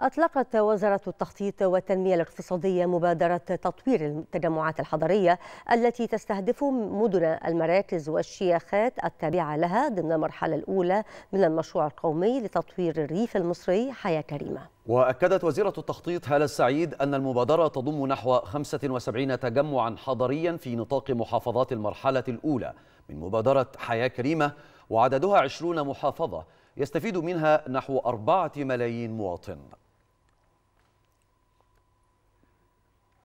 أطلقت وزارة التخطيط والتنمية الاقتصادية مبادرة تطوير التجمعات الحضرية التي تستهدف مدن المراكز والشياخات التابعة لها ضمن المرحلة الأولى من المشروع القومي لتطوير الريف المصري حياة كريمة وأكدت وزيرة التخطيط هالة السعيد أن المبادرة تضم نحو 75 تجمعا حضريا في نطاق محافظات المرحلة الأولى من مبادرة حياة كريمة وعددها 20 محافظة يستفيد منها نحو أربعة ملايين مواطن